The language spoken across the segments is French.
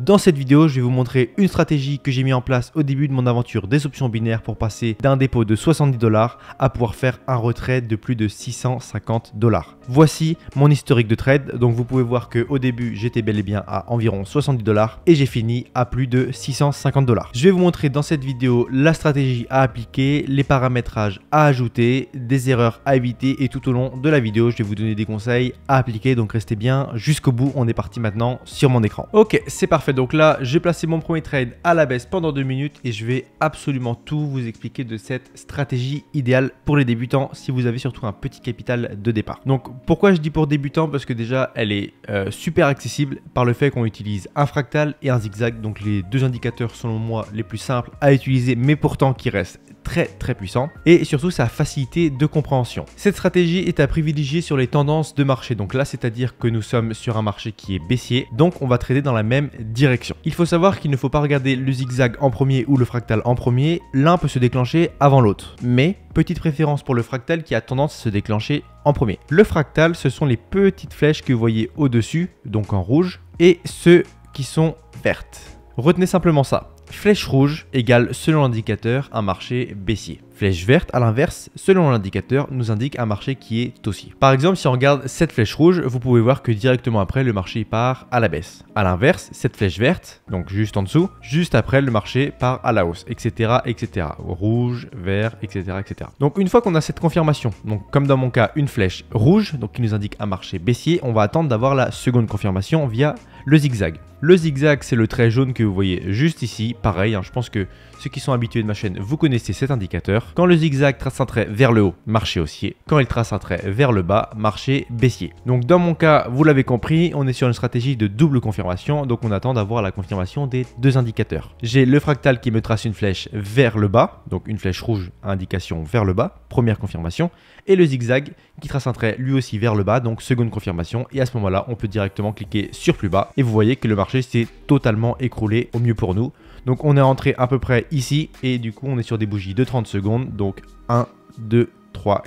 Dans cette vidéo, je vais vous montrer une stratégie que j'ai mis en place au début de mon aventure des options binaires pour passer d'un dépôt de 70 dollars à pouvoir faire un retrait de plus de 650 dollars. Voici mon historique de trade. Donc vous pouvez voir que au début, j'étais bel et bien à environ 70 dollars et j'ai fini à plus de 650 dollars. Je vais vous montrer dans cette vidéo la stratégie à appliquer, les paramétrages à ajouter, des erreurs à éviter et tout au long de la vidéo, je vais vous donner des conseils à appliquer. Donc restez bien jusqu'au bout. On est parti maintenant sur mon écran. OK, c'est parfait donc là, j'ai placé mon premier trade à la baisse pendant 2 minutes et je vais absolument tout vous expliquer de cette stratégie idéale pour les débutants si vous avez surtout un petit capital de départ. Donc pourquoi je dis pour débutants Parce que déjà, elle est euh, super accessible par le fait qu'on utilise un fractal et un zigzag, donc les deux indicateurs selon moi les plus simples à utiliser, mais pourtant qui restent très très puissant et surtout sa facilité de compréhension. Cette stratégie est à privilégier sur les tendances de marché. Donc là, c'est-à-dire que nous sommes sur un marché qui est baissier, donc on va trader dans la même direction. Il faut savoir qu'il ne faut pas regarder le zigzag en premier ou le fractal en premier, l'un peut se déclencher avant l'autre. Mais petite préférence pour le fractal qui a tendance à se déclencher en premier. Le fractal, ce sont les petites flèches que vous voyez au-dessus, donc en rouge, et ceux qui sont vertes. Retenez simplement ça. Flèche rouge égale selon l'indicateur un marché baissier flèche verte, à l'inverse, selon l'indicateur, nous indique un marché qui est haussier. Par exemple, si on regarde cette flèche rouge, vous pouvez voir que directement après, le marché part à la baisse. À l'inverse, cette flèche verte, donc juste en dessous, juste après, le marché part à la hausse, etc., etc. Rouge, vert, etc., etc. Donc une fois qu'on a cette confirmation, donc comme dans mon cas, une flèche rouge, donc qui nous indique un marché baissier, on va attendre d'avoir la seconde confirmation via le zigzag. Le zigzag, c'est le trait jaune que vous voyez juste ici. Pareil, hein, je pense que ceux qui sont habitués de ma chaîne, vous connaissez cet indicateur. Quand le zigzag trace un trait vers le haut, marché haussier. Quand il trace un trait vers le bas, marché baissier. Donc dans mon cas, vous l'avez compris, on est sur une stratégie de double confirmation, donc on attend d'avoir la confirmation des deux indicateurs. J'ai le fractal qui me trace une flèche vers le bas, donc une flèche rouge indication vers le bas, première confirmation, et le zigzag qui trace un trait lui aussi vers le bas, donc seconde confirmation, et à ce moment-là, on peut directement cliquer sur plus bas, et vous voyez que le marché s'est totalement écroulé au mieux pour nous. Donc on est entré à peu près ici. Et du coup, on est sur des bougies de 30 secondes. Donc 1, 2, 3,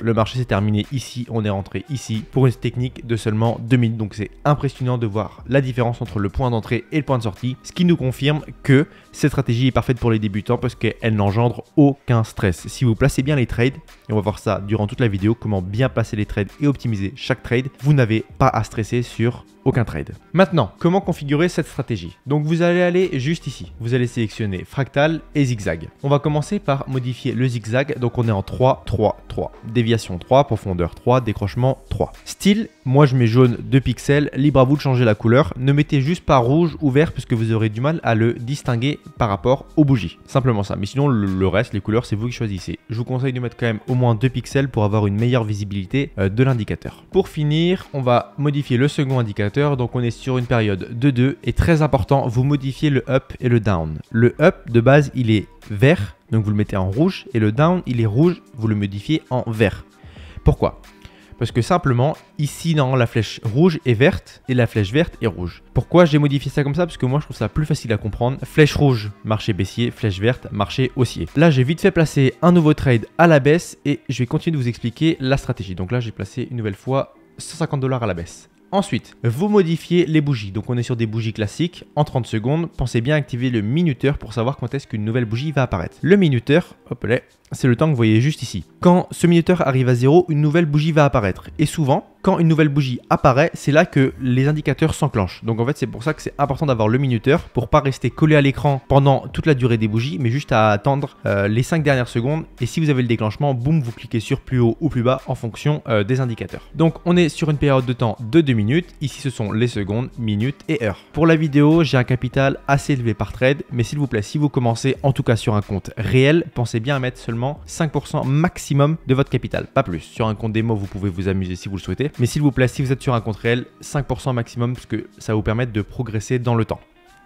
le marché s'est terminé ici, on est rentré ici pour une technique de seulement 2 minutes. Donc c'est impressionnant de voir la différence entre le point d'entrée et le point de sortie, ce qui nous confirme que cette stratégie est parfaite pour les débutants parce qu'elle n'engendre aucun stress. Si vous placez bien les trades, et on va voir ça durant toute la vidéo, comment bien placer les trades et optimiser chaque trade, vous n'avez pas à stresser sur aucun trade. Maintenant, comment configurer cette stratégie Donc vous allez aller juste ici. Vous allez sélectionner fractal et zigzag. On va commencer par modifier le zigzag. Donc on est en 3, 3, 3 déviation 3, profondeur 3, décrochement 3. Style, moi je mets jaune 2 pixels, libre à vous de changer la couleur, ne mettez juste pas rouge ou vert puisque vous aurez du mal à le distinguer par rapport aux bougies. Simplement ça, mais sinon le, reste, les couleurs, c'est vous qui choisissez. Je vous conseille de mettre quand même au moins 2 pixels pour avoir une meilleure visibilité euh, de l'indicateur. Pour finir, on va modifier le second indicateur, donc on est sur une période de 2 et très important, vous modifiez le up et le down. Le up de base, il est vert donc vous le mettez en rouge, et le down, il est rouge, vous le modifiez en vert. Pourquoi Parce que simplement, ici, non la flèche rouge est verte, et la flèche verte est rouge. Pourquoi j'ai modifié ça comme ça Parce que moi, je trouve ça plus facile à comprendre. Flèche rouge, marché baissier, flèche verte, marché haussier. Là, j'ai vite fait placer un nouveau trade à la baisse, et je vais continuer de vous expliquer la stratégie. Donc là, j'ai placé une nouvelle fois 150 dollars à la baisse. Ensuite, vous modifiez les bougies. Donc on est sur des bougies classiques. En 30 secondes, pensez bien activer le minuteur pour savoir quand est-ce qu'une nouvelle bougie va apparaître. Le minuteur, hop là, c'est le temps que vous voyez juste ici. Quand ce minuteur arrive à zéro, une nouvelle bougie va apparaître. Et souvent, quand une nouvelle bougie apparaît, c'est là que les indicateurs s'enclenchent. Donc en fait, c'est pour ça que c'est important d'avoir le minuteur pour pas rester collé à l'écran pendant toute la durée des bougies, mais juste à attendre euh, les 5 dernières secondes. Et si vous avez le déclenchement, boum, vous cliquez sur plus haut ou plus bas en fonction euh, des indicateurs. Donc on est sur une période de temps de 2 minutes. Ici, ce sont les secondes, minutes et heures. Pour la vidéo, j'ai un capital assez élevé par trade, mais s'il vous plaît, si vous commencez en tout cas sur un compte réel, pensez bien à mettre seulement 5% maximum de votre capital, pas plus. Sur un compte démo, vous pouvez vous amuser si vous le souhaitez, mais s'il vous plaît, si vous êtes sur un compte réel, 5% maximum, puisque ça va vous permettre de progresser dans le temps.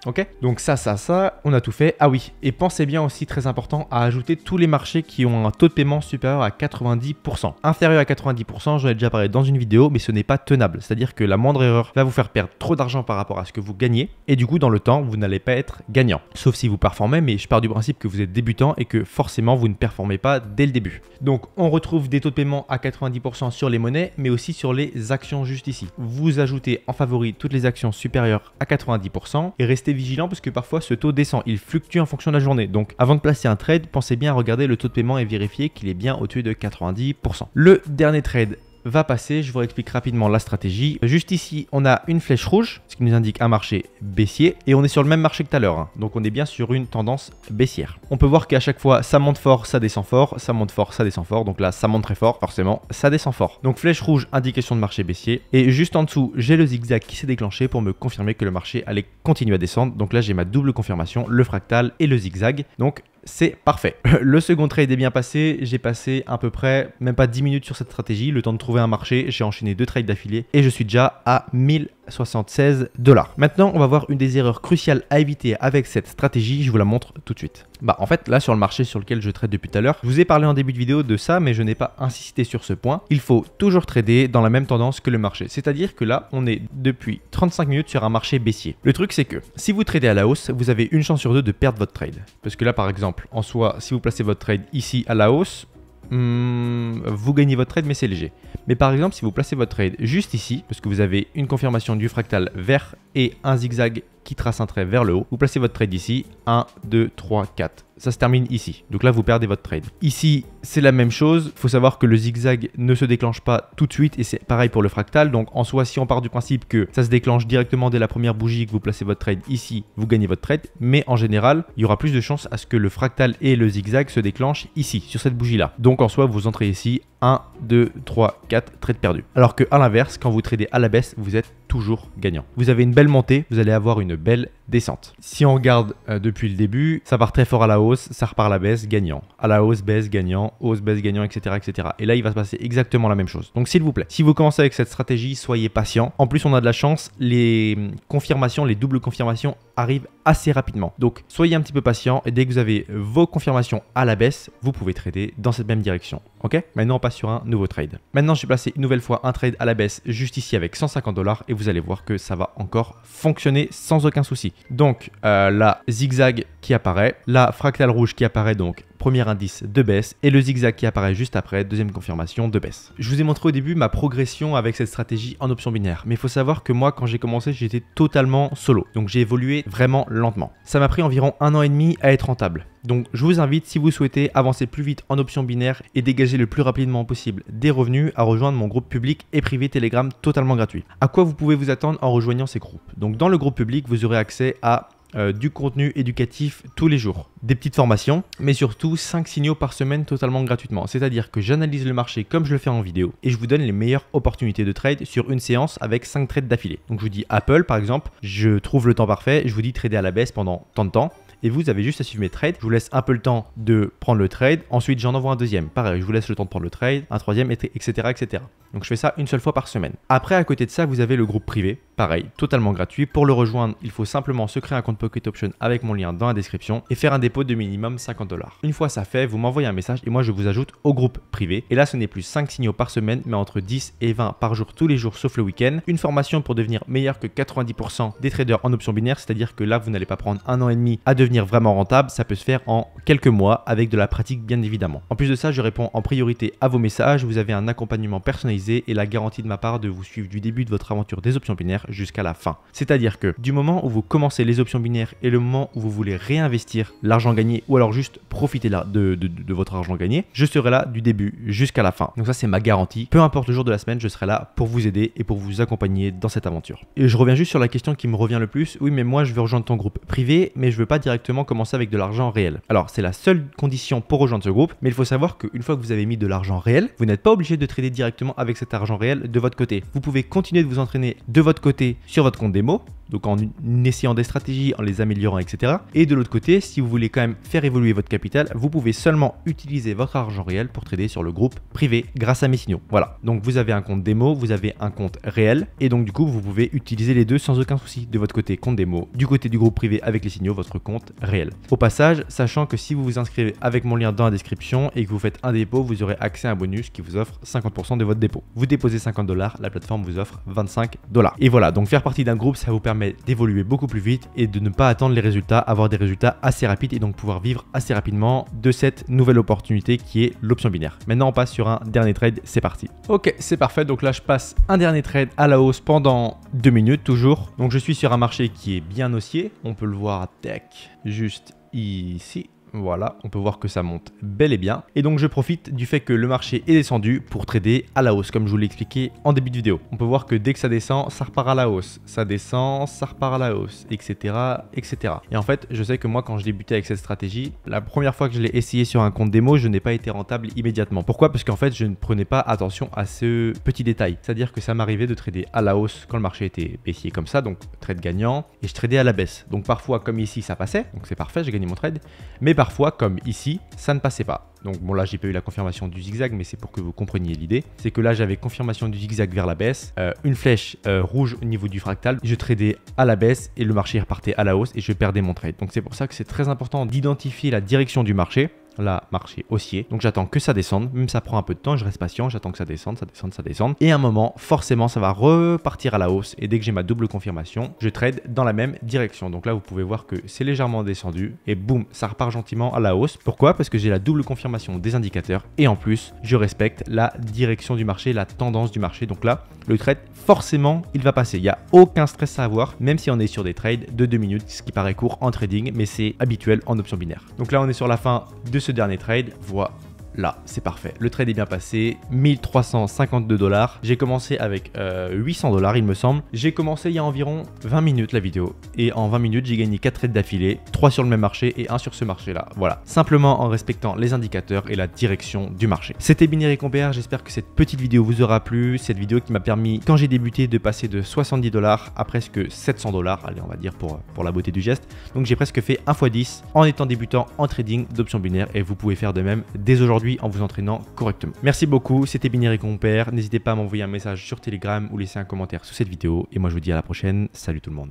Ok Donc ça, ça, ça, on a tout fait. Ah oui, et pensez bien aussi, très important, à ajouter tous les marchés qui ont un taux de paiement supérieur à 90%. Inférieur à 90%, j'en ai déjà parlé dans une vidéo, mais ce n'est pas tenable. C'est-à-dire que la moindre erreur va vous faire perdre trop d'argent par rapport à ce que vous gagnez, et du coup, dans le temps, vous n'allez pas être gagnant. Sauf si vous performez, mais je pars du principe que vous êtes débutant et que forcément, vous ne performez pas dès le début. Donc, on retrouve des taux de paiement à 90% sur les monnaies, mais aussi sur les actions juste ici. Vous ajoutez en favori toutes les actions supérieures à 90% et restez vigilant parce que parfois ce taux descend, il fluctue en fonction de la journée. Donc avant de placer un trade, pensez bien à regarder le taux de paiement et vérifier qu'il est bien au-dessus de 90%. Le dernier trade va passer. Je vous explique rapidement la stratégie. Juste ici, on a une flèche rouge, ce qui nous indique un marché baissier. Et on est sur le même marché que tout à l'heure. Donc on est bien sur une tendance baissière. On peut voir qu'à chaque fois, ça monte fort, ça descend fort, ça monte fort, ça descend fort. Donc là, ça monte très fort, forcément, ça descend fort. Donc flèche rouge, indication de marché baissier. Et juste en dessous, j'ai le zigzag qui s'est déclenché pour me confirmer que le marché allait continuer à descendre. Donc là, j'ai ma double confirmation, le fractal et le zigzag. Donc c'est parfait. Le second trade est bien passé. J'ai passé à peu près, même pas 10 minutes sur cette stratégie, le temps de trouver un marché. J'ai enchaîné deux trades d'affilée et je suis déjà à 1000 76 dollars. Maintenant, on va voir une des erreurs cruciales à éviter avec cette stratégie. Je vous la montre tout de suite. Bah, en fait, là, sur le marché sur lequel je trade depuis tout à l'heure, je vous ai parlé en début de vidéo de ça, mais je n'ai pas insisté sur ce point. Il faut toujours trader dans la même tendance que le marché. C'est-à-dire que là, on est depuis 35 minutes sur un marché baissier. Le truc, c'est que si vous tradez à la hausse, vous avez une chance sur deux de perdre votre trade. Parce que là, par exemple, en soi, si vous placez votre trade ici à la hausse, hmm, vous gagnez votre trade mais c'est léger. Mais par exemple, si vous placez votre trade juste ici, parce que vous avez une confirmation du fractal vert et un zigzag qui trace un trait vers le haut. Vous placez votre trade ici. 1, 2, 3, 4. Ça se termine ici. Donc là, vous perdez votre trade. Ici, c'est la même chose. Il faut savoir que le zigzag ne se déclenche pas tout de suite et c'est pareil pour le fractal. Donc en soi, si on part du principe que ça se déclenche directement dès la première bougie que vous placez votre trade ici, vous gagnez votre trade. Mais en général, il y aura plus de chances à ce que le fractal et le zigzag se déclenchent ici, sur cette bougie-là. Donc en soi, vous entrez ici 1, 2, 3, 4 trades perdus. Alors que à l'inverse, quand vous tradez à la baisse, vous êtes toujours gagnant. Vous avez une belle montée, vous allez avoir une belle descente. Si on regarde euh, depuis le début, ça part très fort à la hausse, ça repart à la baisse, gagnant. À la hausse, baisse, gagnant, hausse, baisse, gagnant, etc., etc. Et là, il va se passer exactement la même chose. Donc s'il vous plaît, si vous commencez avec cette stratégie, soyez patient. En plus, on a de la chance, les hum, confirmations, les doubles confirmations arrivent assez rapidement. Donc soyez un petit peu patient et dès que vous avez vos confirmations à la baisse, vous pouvez trader dans cette même direction. Ok Maintenant, on passe sur un nouveau trade. Maintenant, j'ai placé une nouvelle fois un trade à la baisse juste ici avec 150 dollars et vous allez voir que ça va encore fonctionner sans aucun souci. Donc euh, la zigzag qui apparaît, la fractale rouge qui apparaît donc Premier indice de baisse et le zigzag qui apparaît juste après, deuxième confirmation de baisse. Je vous ai montré au début ma progression avec cette stratégie en option binaire, mais il faut savoir que moi quand j'ai commencé j'étais totalement solo, donc j'ai évolué vraiment lentement. Ça m'a pris environ un an et demi à être rentable. Donc je vous invite, si vous souhaitez avancer plus vite en option binaire et dégager le plus rapidement possible des revenus, à rejoindre mon groupe public et privé Telegram totalement gratuit. À quoi vous pouvez vous attendre en rejoignant ces groupes Donc dans le groupe public, vous aurez accès à euh, du contenu éducatif tous les jours, des petites formations, mais surtout 5 signaux par semaine totalement gratuitement. C'est-à-dire que j'analyse le marché comme je le fais en vidéo et je vous donne les meilleures opportunités de trade sur une séance avec 5 trades d'affilée. Donc je vous dis Apple par exemple, je trouve le temps parfait, je vous dis trader à la baisse pendant tant de temps et vous avez juste à suivre mes trades. Je vous laisse un peu le temps de prendre le trade. Ensuite, j'en envoie un deuxième. Pareil, je vous laisse le temps de prendre le trade, un troisième, etc., etc. Donc je fais ça une seule fois par semaine. Après, à côté de ça, vous avez le groupe privé. Pareil, totalement gratuit. Pour le rejoindre, il faut simplement se créer un compte Pocket Option avec mon lien dans la description et faire un dépôt de minimum 50 dollars. Une fois ça fait, vous m'envoyez un message et moi je vous ajoute au groupe privé. Et là, ce n'est plus 5 signaux par semaine, mais entre 10 et 20 par jour tous les jours sauf le week-end. Une formation pour devenir meilleur que 90% des traders en options binaires, c'est-à-dire que là, vous n'allez pas prendre un an et demi à devenir vraiment rentable, ça peut se faire en quelques mois avec de la pratique bien évidemment. En plus de ça, je réponds en priorité à vos messages, vous avez un accompagnement personnalisé et la garantie de ma part de vous suivre du début de votre aventure des options binaires jusqu'à la fin. C'est-à-dire que du moment où vous commencez les options binaires et le moment où vous voulez réinvestir l'argent gagné ou alors juste profiter là de, votre argent gagné, je serai là du début jusqu'à la fin. Donc ça c'est ma garantie. Peu importe le jour de la semaine, je serai là pour vous aider et pour vous accompagner dans cette aventure. Et je reviens juste sur la question qui me revient le plus. Oui mais moi je veux rejoindre ton groupe privé mais je veux pas directement commencer avec de l'argent réel. Alors, c'est la seule condition pour rejoindre ce groupe, mais il faut savoir qu'une fois que vous avez mis de l'argent réel, vous n'êtes pas obligé de trader directement avec cet argent réel de votre côté. Vous pouvez continuer de vous entraîner de votre côté sur votre compte démo, donc en essayant des stratégies, en les améliorant, etc. Et de l'autre côté, si vous voulez quand même faire évoluer votre capital, vous pouvez seulement utiliser votre argent réel pour trader sur le groupe privé grâce à mes signaux. Voilà, donc vous avez un compte démo, vous avez un compte réel, et donc du coup, vous pouvez utiliser les deux sans aucun souci. De votre côté, compte démo, du côté du groupe privé avec les signaux, votre compte réel. Au passage, sachant que si vous vous inscrivez avec mon lien dans la description et que vous faites un dépôt, vous aurez accès à un bonus qui vous offre 50% de votre dépôt. Vous déposez 50 dollars, la plateforme vous offre 25 dollars. Et voilà, donc faire partie d'un groupe, ça vous permet d'évoluer beaucoup plus vite et de ne pas attendre les résultats, avoir des résultats assez rapides et donc pouvoir vivre assez rapidement de cette nouvelle opportunité qui est l'option binaire. Maintenant, on passe sur un dernier trade, c'est parti. Ok, c'est parfait. Donc là, je passe un dernier trade à la hausse pendant deux minutes toujours. Donc je suis sur un marché qui est bien haussier. On peut le voir, tech, juste ici. Voilà, on peut voir que ça monte bel et bien. Et donc je profite du fait que le marché est descendu pour trader à la hausse, comme je vous l'ai expliqué en début de vidéo. On peut voir que dès que ça descend, ça repart à la hausse, ça descend, ça repart à la hausse, etc. etc. Et en fait, je sais que moi, quand je débutais avec cette stratégie, la première fois que je l'ai essayé sur un compte démo, je n'ai pas été rentable immédiatement. Pourquoi Parce qu'en fait, je ne prenais pas attention à ce petit détail. C'est-à-dire que ça m'arrivait de trader à la hausse quand le marché était baissier comme ça, donc trade gagnant, et je tradais à la baisse. Donc parfois, comme ici, ça passait, donc c'est parfait, j'ai gagné mon trade. Mais parfois, comme ici, ça ne passait pas. Donc bon là j'ai pas eu la confirmation du zigzag mais c'est pour que vous compreniez l'idée. C'est que là j'avais confirmation du zigzag vers la baisse, euh, une flèche euh, rouge au niveau du fractal, je tradais à la baisse et le marché repartait à la hausse et je perdais mon trade. Donc c'est pour ça que c'est très important d'identifier la direction du marché là, marché haussier. Donc j'attends que ça descende, même ça prend un peu de temps, je reste patient, j'attends que ça descende, ça descende, ça descende. Et à un moment, forcément, ça va repartir à la hausse. Et dès que j'ai ma double confirmation, je trade dans la même direction. Donc là, vous pouvez voir que c'est légèrement descendu et boum, ça repart gentiment à la hausse. Pourquoi Parce que j'ai la double confirmation des indicateurs et en plus, je respecte la direction du marché, la tendance du marché. Donc là, le trade, forcément, il va passer. Il n'y a aucun stress à avoir, même si on est sur des trades de 2 minutes, ce qui paraît court en trading, mais c'est habituel en option binaire. Donc là, on est sur la fin de ce dernier trade voit là, c'est parfait. Le trade est bien passé, 1352 dollars. J'ai commencé avec 800 euh, dollars, il me semble. J'ai commencé il y a environ 20 minutes la vidéo. Et en 20 minutes, j'ai gagné 4 trades d'affilée, 3 sur le même marché et 1 sur ce marché-là. Voilà, simplement en respectant les indicateurs et la direction du marché. C'était et Compère, j'espère que cette petite vidéo vous aura plu. Cette vidéo qui m'a permis, quand j'ai débuté, de passer de 70 dollars à presque 700 dollars, allez, on va dire pour, pour la beauté du geste. Donc j'ai presque fait 1 x 10 en étant débutant en trading d'options binaires et vous pouvez faire de même dès aujourd'hui en vous entraînant correctement. Merci beaucoup, c'était et Compère. N'hésitez pas à m'envoyer un message sur Telegram ou laisser un commentaire sous cette vidéo. Et moi, je vous dis à la prochaine. Salut tout le monde.